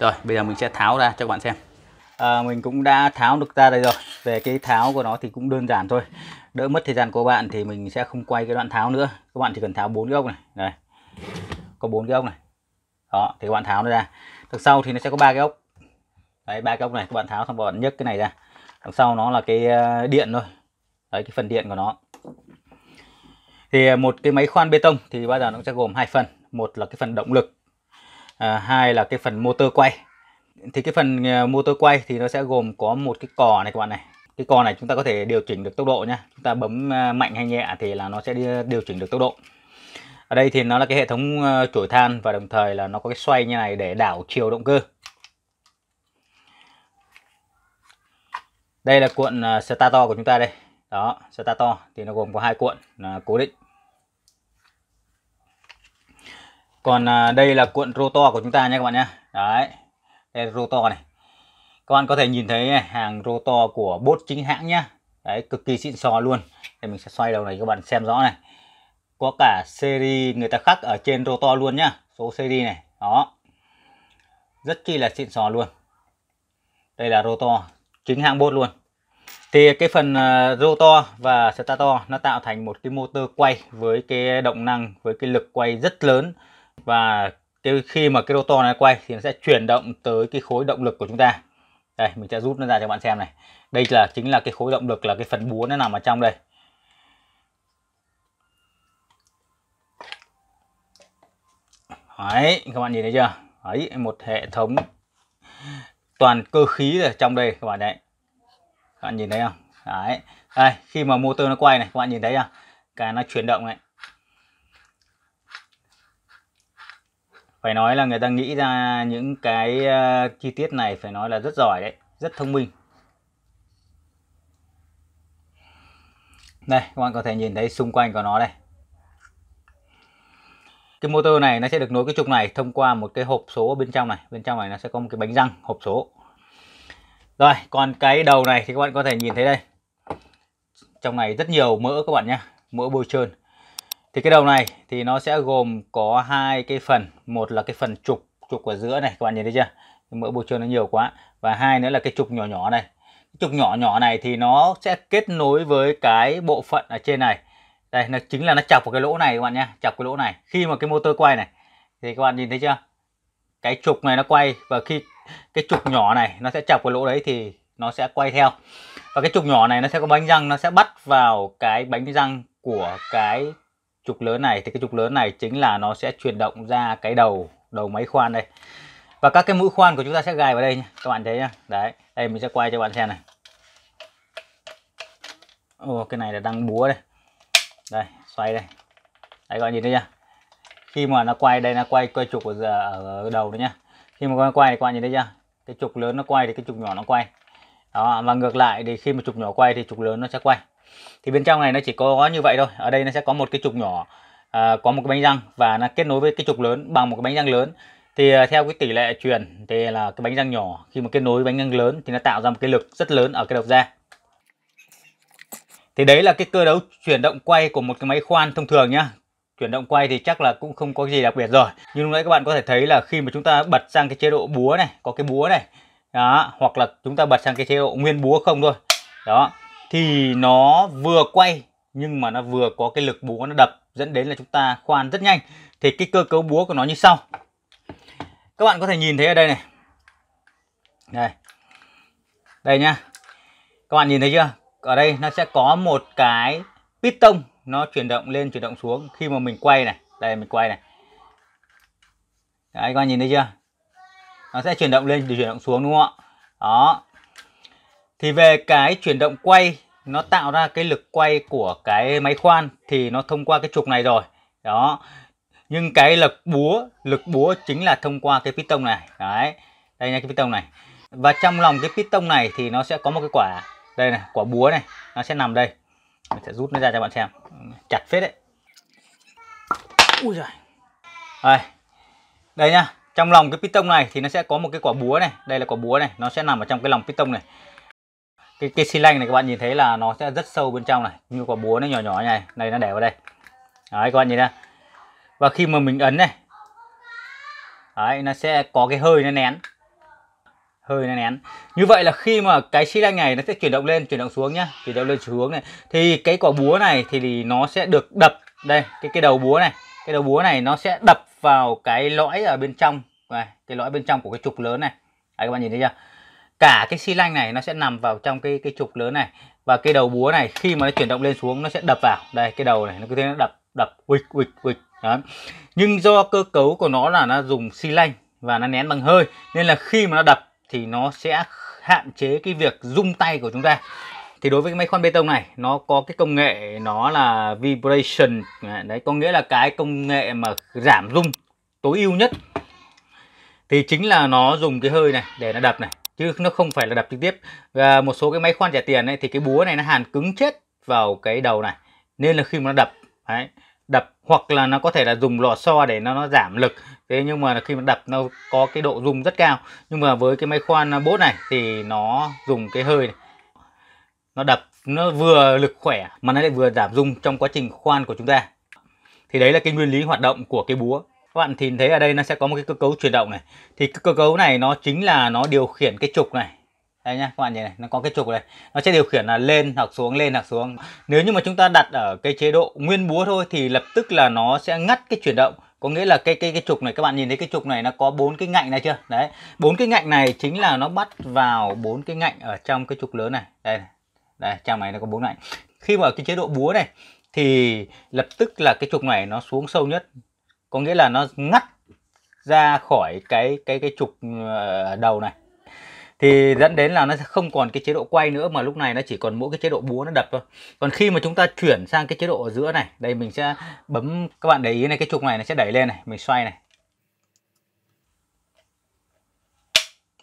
Rồi bây giờ mình sẽ tháo ra cho các bạn xem à, Mình cũng đã tháo được ra đây rồi Về cái tháo của nó thì cũng đơn giản thôi Đỡ mất thời gian của bạn thì mình sẽ không quay cái đoạn tháo nữa Các bạn chỉ cần tháo bốn cái ốc này Đây Có bốn cái ốc này Đó thì các bạn tháo nó ra Đằng sau thì nó sẽ có ba cái ốc Đấy ba cái ốc này các bạn tháo xong bạn nhấc cái này ra Đằng sau nó là cái ờ, điện thôi Đấy cái phần điện của nó thì ờ, một cái máy khoan bê tông thì bao giờ nó sẽ gồm hai phần một là cái phần động lực à, hai là cái phần motor quay thì cái phần à, motor quay thì nó sẽ gồm có một cái cò này các bạn này cái cò này chúng ta có thể điều chỉnh được tốc độ nhé chúng ta bấm à, mạnh hay nhẹ thì là nó sẽ à, điều chỉnh được tốc độ ở đây thì nó là cái hệ thống chổi than và đồng thời là nó có cái xoay như này để đảo chiều động cơ đây là cuộn starter của chúng ta đây đó starter thì nó gồm có hai cuộn cố định còn à, đây là cuộn rotor của chúng ta nhé các bạn nhé đấy đây rô này các bạn có thể nhìn thấy hàng rotor của bốt chính hãng nhá đấy cực kỳ xịn sò luôn thì mình sẽ xoay đầu này các bạn xem rõ này có cả series người ta khắc ở trên rotor luôn nhá số series này đó rất chi là xịn sò luôn đây là rotor chính hãng bốt luôn thì cái phần à, rotor và stator nó tạo thành một cái motor quay với cái động năng với cái lực quay rất lớn và cái, khi mà cái rotor này quay thì nó sẽ chuyển động tới cái khối động lực của chúng ta đây mình sẽ rút nó ra cho bạn xem này đây là chính là cái khối động lực là cái phần búa nó nằm ở trong đây Đấy, các bạn nhìn thấy chưa? Đấy, một hệ thống toàn cơ khí ở trong đây các bạn đấy. Các bạn nhìn thấy không? Đấy. Đây, khi mà motor nó quay này, các bạn nhìn thấy không? Cái nó chuyển động này. phải nói là người ta nghĩ ra những cái ờ, chi tiết này phải nói là rất giỏi đấy rất thông minh đây các bạn có thể nhìn thấy xung quanh của nó đây cái motor này nó sẽ được nối cái trục này thông qua một cái hộp số bên trong này bên trong này nó sẽ có một cái bánh răng hộp số rồi còn cái đầu này thì các bạn có thể nhìn thấy đây trong này rất nhiều mỡ các bạn nhé mỡ bôi trơn thì cái đầu này thì nó sẽ gồm có hai cái phần một là cái phần trục trục ở giữa này các bạn nhìn thấy chưa mỡ bôi trơn nó nhiều quá và hai nữa là cái trục nhỏ nhỏ này cái trục nhỏ nhỏ này thì nó sẽ kết nối với cái bộ phận ở trên này đây nó chính là nó chọc vào cái lỗ này các bạn nhé chọc cái lỗ này khi mà cái motor quay này thì các bạn nhìn thấy chưa cái trục này nó quay và khi cái trục nhỏ này nó sẽ chọc vào lỗ đấy thì nó sẽ quay theo và cái trục nhỏ này nó sẽ có bánh răng nó sẽ bắt vào cái bánh răng của cái trục lớn này thì cái trục lớn này chính là nó sẽ chuyển động ra cái đầu đầu máy khoan đây và các cái mũi khoan của chúng ta sẽ gài vào đây nhé các bạn thấy nhá đấy đây mình sẽ quay cho bạn xem này Ồ, cái này là đang búa đây đây xoay đây đấy các bạn nhìn thấy nhá khi mà nó quay đây nó quay quay trục ở, ở đầu đấy nhá khi mà con quay thì các bạn nhìn thấy chưa cái trục lớn nó quay thì cái trục nhỏ nó quay đó và ngược lại thì khi mà trục nhỏ quay thì trục lớn nó sẽ quay thì bên trong này nó chỉ có như vậy thôi ở đây nó sẽ có một cái trục nhỏ à, có một cái bánh răng và nó kết nối với cái trục lớn bằng một cái bánh răng lớn thì à, theo cái tỷ lệ truyền thì là cái bánh răng nhỏ khi mà kết nối với bánh răng lớn thì nó tạo ra một cái lực rất lớn ở cái đầu ra thì đấy là cái cơ đấu chuyển động quay của một cái máy khoan thông thường nhá chuyển động quay thì chắc là cũng không có gì đặc biệt rồi nhưng lúc nãy các bạn có thể thấy là khi mà chúng ta bật sang cái chế độ búa này có cái búa này đó hoặc là chúng ta bật sang cái chế độ nguyên búa không thôi đó thì nó vừa quay nhưng mà nó vừa có cái lực búa nó đập dẫn đến là chúng ta khoan rất nhanh thì cái cơ cấu búa của nó như sau các bạn có thể nhìn thấy ở đây này đây đây nhá các bạn nhìn thấy chưa ở đây nó sẽ có một cái piston nó chuyển động lên chuyển động xuống khi mà mình quay này đây mình quay này đấy các bạn nhìn thấy chưa nó sẽ chuyển động lên chuyển động xuống đúng không ạ đó thì về cái chuyển động quay nó tạo ra cái lực quay của cái máy khoan thì nó thông qua cái trục này rồi. Đó. Nhưng cái lực búa, lực búa chính là thông qua cái piston này. Đấy. Đây nha cái piston này. Và trong lòng cái piston này thì nó sẽ có một cái quả đây này, quả búa này, nó sẽ nằm đây. Mình sẽ rút nó ra cho bạn xem. Chặt phết đấy. Ui giời. Đây. Đây nha, trong lòng cái piston này thì nó sẽ có một cái quả búa này, đây là quả búa này, nó sẽ nằm ở trong cái lòng piston này cái cái xi lanh này các bạn nhìn thấy là nó sẽ rất sâu bên trong này như quả búa nó nhỏ nhỏ này này nó để vào đây đấy các bạn nhìn ra và khi mà mình ấn này đấy nó sẽ có cái hơi nó nén hơi nó nén như vậy là khi mà cái xi lanh này nó sẽ chuyển động lên chuyển động xuống nhá chuyển động lên chuyển xuống này thì cái quả búa này thì nó sẽ được đập đây cái cái đầu búa này cái đầu búa này nó sẽ đập vào cái lõi ở bên trong này cái lõi bên trong của cái trục lớn này đấy, các bạn nhìn thấy chưa cả cái xi lanh này nó sẽ nằm vào trong cái cái trục lớn này và cái đầu búa này khi mà nó chuyển động lên xuống nó sẽ đập vào đây cái đầu này nó cứ thế nó đập đập quịch quịch quịch đó nhưng do cơ cấu của nó là nó dùng xi lanh và nó nén bằng hơi nên là khi mà nó đập thì nó sẽ hạn chế cái việc rung tay của chúng ta thì đối với cái máy khoan bê tông này nó có cái công nghệ nó là vibration đấy có nghĩa là cái công nghệ mà giảm rung tối ưu nhất thì chính là nó dùng cái hơi này để nó đập này chứ nó không phải là đập trực tiếp và một số cái máy khoan trả tiền ấy thì cái búa này nó hàn cứng chết vào cái đầu này nên là khi mà nó đập đấy, đập hoặc là nó có thể là dùng lò xo để nó, nó giảm lực thế nhưng mà khi mà đập nó có cái độ rung rất cao nhưng mà với cái máy khoan à, bốt này thì nó dùng cái hơi này. nó đập nó vừa lực khỏe mà nó lại vừa giảm rung trong quá trình khoan của chúng ta thì đấy là cái nguyên lý hoạt động của cái búa các bạn thì thấy ở đây nó sẽ có một cái cơ cấu chuyển động này thì cơ cấu này nó chính là nó điều khiển cái trục này đây nhá các bạn nhìn này nó có cái trục này nó sẽ điều khiển là lên hoặc xuống lên hoặc xuống nếu như mà chúng ta đặt ở cái chế độ nguyên búa thôi thì lập tức là nó sẽ ngắt cái chuyển động có nghĩa là cái cái cái trục này các bạn nhìn thấy cái trục này nó có bốn cái ngạnh này chưa đấy bốn cái ngạnh này chính là nó bắt vào bốn cái ngạnh ở trong cái trục lớn này đây này. đây trang này nó có bốn ngạnh khi mà ở cái chế độ búa này thì lập tức là cái trục này nó xuống sâu nhất có nghĩa là nó ngắt ra khỏi cái cái cái trục ờ, đầu này thì dẫn đến là nó không còn cái chế độ quay nữa mà lúc này nó chỉ còn mỗi cái chế độ búa nó đập thôi còn khi mà chúng ta chuyển sang cái chế độ ở giữa này đây mình sẽ bấm các bạn để ý này cái trục này nó sẽ đẩy lên này mình xoay này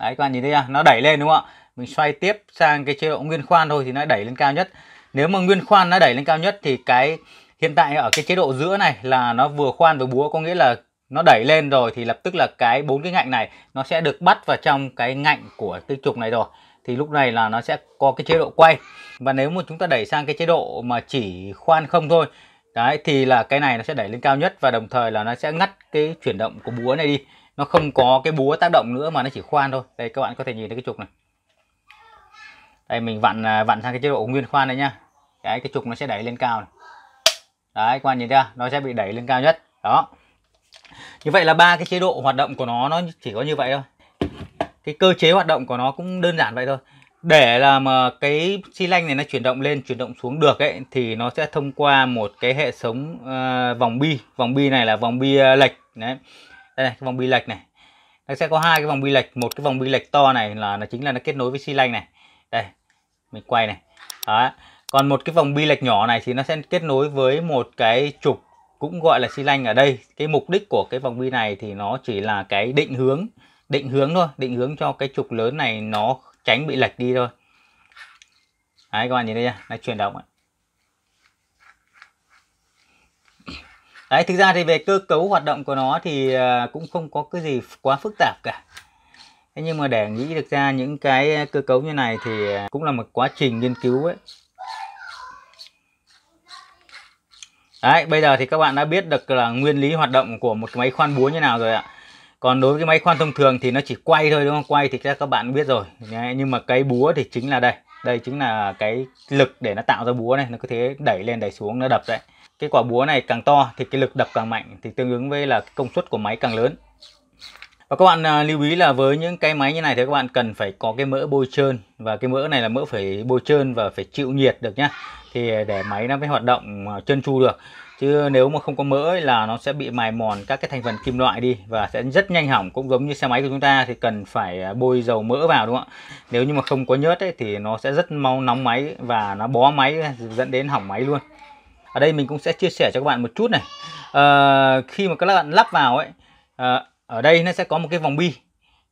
đấy các bạn nhìn thấy chưa nó đẩy lên đúng không ạ mình xoay tiếp sang cái chế độ nguyên khoan thôi thì nó đẩy lên cao nhất nếu mà nguyên khoan nó đẩy lên cao nhất thì cái hiện tại ở cái chế độ giữa này là nó vừa khoan vừa búa có nghĩa là nó đẩy lên rồi thì lập tức là cái bốn cái ngạnh này nó sẽ được bắt vào trong cái ngạnh của cái trục này rồi thì lúc này là nó sẽ có cái chế độ quay và nếu mà chúng ta đẩy sang cái chế độ mà chỉ khoan không thôi đấy thì là cái này nó sẽ đẩy lên cao nhất và đồng thời là nó sẽ ngắt cái chuyển động của búa này đi nó không có cái búa tác động nữa mà nó chỉ khoan thôi đây các bạn có thể nhìn thấy cái trục này đây mình vặn à, vặn sang cái chế độ nguyên khoan đấy nhá cái cái trục nó sẽ đẩy lên cao này đấy các bạn nhìn thấy nó sẽ bị đẩy lên cao nhất đó như vậy là ba cái chế độ hoạt động của nó nó chỉ có như vậy thôi cái cơ chế hoạt động của nó cũng đơn giản vậy thôi để là mà ờ, cái xi lanh này nó chuyển động lên chuyển động xuống được ấy thì nó sẽ thông qua một cái hệ thống uh, ờ, vòng bi vòng bi này là vòng bi uh, lệch đấy đây này, cái vòng bi lệch này nó sẽ có hai cái vòng bi lệch một cái vòng bi lệch to này là nó chính là nó kết nối với xi lanh này đây mình quay này đó còn một cái vòng bi lệch nhỏ này thì nó sẽ kết nối với một cái trục cũng gọi là xi lanh ở đây cái mục đích của cái vòng bi này thì nó chỉ là cái định hướng định hướng thôi định hướng cho cái trục lớn này nó tránh bị lệch đi thôi đấy các bạn nhìn đây nha nó chuyển động ạ đấy thực ra thì về cơ cấu hoạt động của nó thì à, cũng không có cái gì quá phức tạp cả thế nhưng mà để nghĩ được ra những cái cơ cấu như này thì à, cũng là một quá trình nghiên cứu ấy Đấy, bây giờ thì các bạn đã biết được là nguyên lý hoạt động của một cái máy khoan búa như nào rồi ạ. Còn đối với cái máy khoan thông thường thì nó chỉ quay thôi đúng không? Quay thì các bạn biết rồi. Đấy, nhưng mà cái búa thì chính là đây. Đây chính là cái lực để nó tạo ra búa này. Nó cứ thế đẩy lên đẩy xuống nó đập đấy. Cái quả búa này càng to thì cái lực đập càng mạnh thì tương ứng với là công suất của máy càng lớn. Và các bạn à, lưu ý là với những cái máy như này thì các bạn cần phải có cái mỡ bôi trơn và cái mỡ này là mỡ phải bôi trơn và phải chịu nhiệt được nhá. Thì để máy nó mới hoạt động chân à, chu được. Chứ nếu mà không có mỡ là nó sẽ bị mài mòn các cái thành phần kim loại đi và sẽ rất nhanh hỏng cũng giống như xe máy của chúng ta thì cần phải à, bôi dầu mỡ vào đúng không ạ? Nếu như mà không có nhớt ấy thì nó sẽ rất mau nóng máy và nó bó máy dẫn đến hỏng máy luôn. Ở đây mình cũng sẽ chia sẻ cho các bạn một chút này. À, khi mà các bạn lắp vào ấy à, ở đây nó sẽ có một cái vòng bi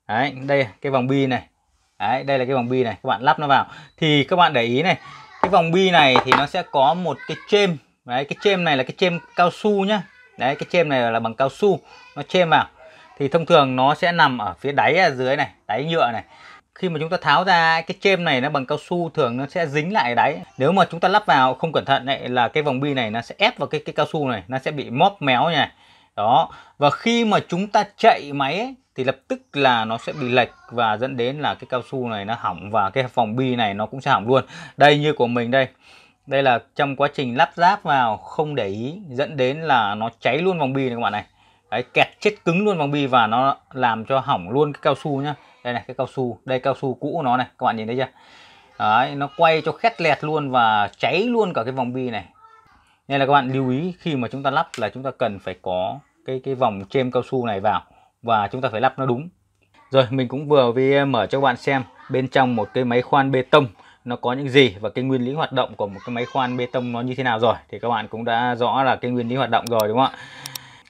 đấy đây cái vòng bi này đấy đây là cái vòng bi này các bạn lắp nó vào thì các bạn để ý này cái vòng bi này thì nó sẽ có một cái chêm đấy cái chêm này là cái chêm cao su nhá đấy cái chêm này là bằng cao su nó chêm vào thì thông thường nó sẽ nằm ở phía đáy ở dưới này đáy nhựa này khi mà chúng ta tháo ra cái chêm này nó bằng cao su thường nó sẽ dính lại đáy nếu mà chúng ta lắp vào không cẩn thận lại là cái vòng bi này nó sẽ ép vào cái cái cao su này nó sẽ bị móp méo này đó và khi mà chúng ta chạy máy ấy, thì lập tức là nó sẽ bị lệch và dẫn đến là cái cao su này nó hỏng và cái phòng bi này nó cũng sẽ hỏng luôn đây như của mình đây đây là trong quá trình lắp ráp vào không để ý dẫn đến là nó cháy luôn vòng bi này các bạn này Đấy, kẹt chết cứng luôn vòng bi và nó làm cho hỏng luôn cái cao su nhá đây này cái cao su đây cao su cũ của nó này các bạn nhìn thấy chưa Đấy, nó quay cho khét lẹt luôn và cháy luôn cả cái vòng bi này nên là các bạn lưu ý khi mà chúng ta lắp là chúng ta cần phải có cái cái vòng chêm cao su này vào và chúng ta phải lắp nó đúng rồi mình cũng vừa mới ờ, mở cho các bạn xem bên trong một cái máy khoan bê tông nó có những gì và cái nguyên lý hoạt động của một cái máy khoan bê tông nó như thế nào rồi thì các bạn cũng đã rõ là cái nguyên lý hoạt động rồi đúng không ạ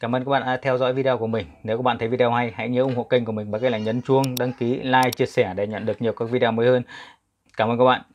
Cảm ơn các bạn đã theo dõi video của mình. Nếu các bạn thấy video hay, hãy nhớ ủng hộ kênh của mình bằng cách là nhấn chuông, đăng ký, like, chia sẻ để nhận được nhiều các video mới hơn. Cảm ơn các bạn.